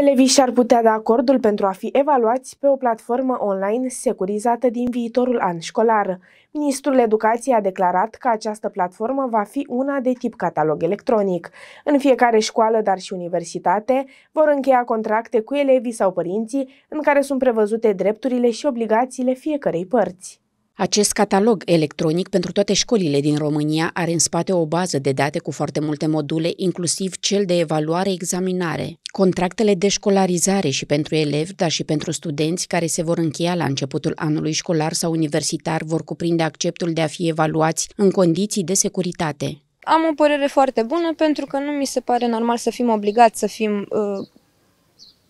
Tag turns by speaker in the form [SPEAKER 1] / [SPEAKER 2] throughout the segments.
[SPEAKER 1] Elevii și-ar putea da acordul pentru a fi evaluați pe o platformă online securizată din viitorul an școlar. Ministrul Educației a declarat că această platformă va fi una de tip catalog electronic. În fiecare școală, dar și universitate, vor încheia contracte cu elevii sau părinții în care sunt prevăzute drepturile și obligațiile
[SPEAKER 2] fiecărei părți. Acest catalog electronic pentru toate școlile din România are în spate o bază de date cu foarte multe module, inclusiv cel de evaluare-examinare, contractele de școlarizare și pentru elevi, dar și pentru studenți care se vor încheia la începutul anului școlar sau universitar vor cuprinde acceptul de a fi evaluați în condiții de securitate.
[SPEAKER 3] Am o părere foarte bună pentru că nu mi se pare normal să fim obligați să fim uh,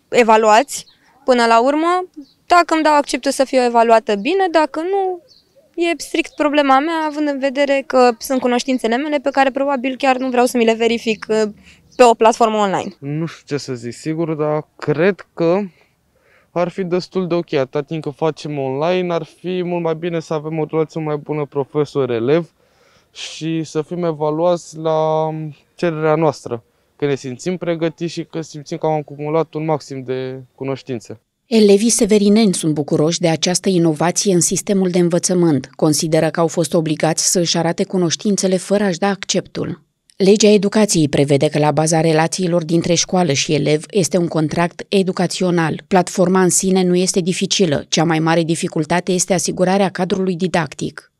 [SPEAKER 3] evaluați până la urmă, dacă îmi dau acceptul să fiu evaluată bine, dacă nu, E strict problema mea, având în vedere că sunt cunoștințele mele pe care probabil chiar nu vreau să mi le verific uh, pe o platformă online.
[SPEAKER 4] Nu știu ce să zic sigur, dar cred că ar fi destul de ok. Atât timp că facem online, ar fi mult mai bine să avem o relație mai bună profesor-elev și să fim evaluați la cererea noastră, că ne simțim pregătiți și că simțim că am acumulat un maxim de cunoștințe.
[SPEAKER 2] Elevii severineni sunt bucuroși de această inovație în sistemul de învățământ. Consideră că au fost obligați să își arate cunoștințele fără a-și da acceptul. Legea educației prevede că la baza relațiilor dintre școală și elev este un contract educațional. Platforma în sine nu este dificilă, cea mai mare dificultate este asigurarea cadrului didactic.